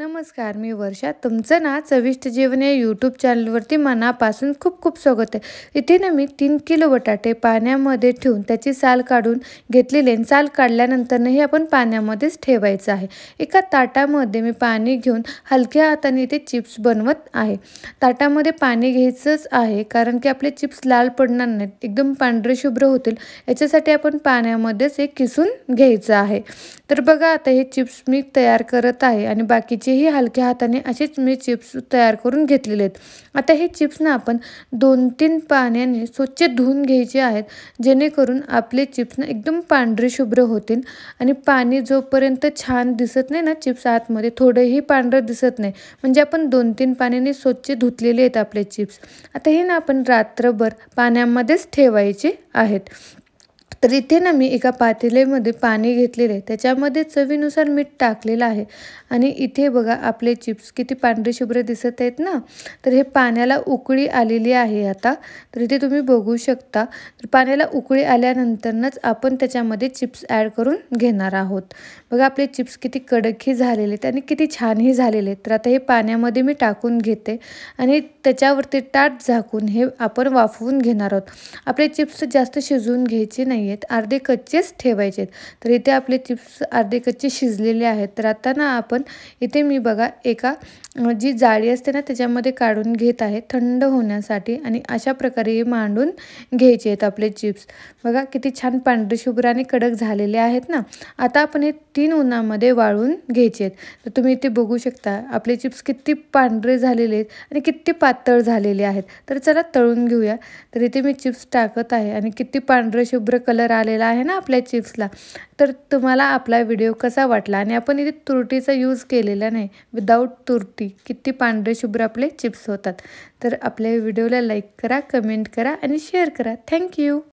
नमस्कार मी वर्षा तुमचं ना चविष्ट जीवन या यूट्यूब चॅनलवरती मनापासून खूप खूप स्वागत आहे इथे ना मी तीन किलो बटाटे पाण्यामध्ये ठेवून त्याची साल काढून घेतलेली आहे साल काढल्यानंतरनं हे आपण पाण्यामध्येच ठेवायचं आहे एका ताटामध्ये मी पाणी घेऊन हलक्या हाताने इथे चिप्स बनवत आहे ताटामध्ये पाणी घ्यायचंच आहे कारण की आपले चिप्स लाल पडणार नाहीत एकदम पांढरे शुभ्र होतील याच्यासाठी आपण पाण्यामध्येच एक किसून घ्यायचं आहे तर बघा आता हे चिप्स मी तयार करत आहे आणि बाकीचे घ्यायचेही हलक्या हाताने असेच मी चिप्स तयार करून घेतलेले आहेत आता हे चिप्सना आपण दोन तीन पाण्याने स्वच्छ धुवून घ्यायचे आहेत जेणेकरून आपले चिप्सना एकदम पांढरे शुभ्र होतील आणि पाणी जोपर्यंत छान दिसत नाही ना चिप्स आतमध्ये थोडंही पांढरं दिसत नाही म्हणजे आपण दोन तीन पाण्याने स्वच्छ धुतलेले आहेत आपले चिप्स आता हे ना आपण रात्रभर पाण्यामध्येच ठेवायचे आहेत तर इथे ना मी एका पातेलेमध्ये पाणी घेतलेले त्याच्यामध्ये चवीनुसार मीठ टाकलेलं आहे आणि इथे बघा आपले चिप्स किती पांढरे शुभ्र दिसत आहेत ना तर हे पाण्याला उकळी आलेली आहे आता तर इथे तुम्ही बघू शकता तर पाण्याला उकळी आल्यानंतरच आपण त्याच्यामध्ये चिप्स ॲड करून घेणार आहोत बघा आपले चिप्स किती कडकही झालेले आहेत आणि किती छानही झालेले आहेत तर आता हे पाण्यामध्ये मी टाकून घेते आणि त्याच्यावरती टाट झाकून हे आपण वाफवून घेणार आहोत आपले चिप्स जास्त शिजवून घ्यायचे नाही आहेत अर्धे कच्चेच ठेवायचे आहेत तर इथे आपले चिप्स अर्धे कच्चे शिजलेले आहेत तर आता ना आपण इथे मी बघा एका जी जाळी असते ना त्याच्यामध्ये काढून घेत आहे थंड होण्यासाठी आणि अशा प्रकारे मांडून घ्यायचे आहेत आपले चिप्स बघा किती छान पांढरे शुभ्र आणि कडक झालेले आहेत ना आता आपण हे तीन उन्हामध्ये वाळून घ्यायचे आहेत तर तुम्ही इथे बघू शकता आपले चिप्स किती पांढरे झालेले आहेत आणि किती पातळ झालेले आहेत तर चला तळून घेऊया तर इथे मी चिप्स टाकत आहे आणि किती पांढरे शुभ्र कलर कलर आलेला आहे ना आपल्या चिप्सला तर तुम्हाला आपला व्हिडिओ कसा वाटला आणि आपण इथे तुरटीचा यूज केलेला नाही विदाऊट तुरटी किती पांढरे शुभ्र आपले चिप्स होतात तर आपल्या व्हिडिओला लाईक करा कमेंट करा आणि शेअर करा थँक्यू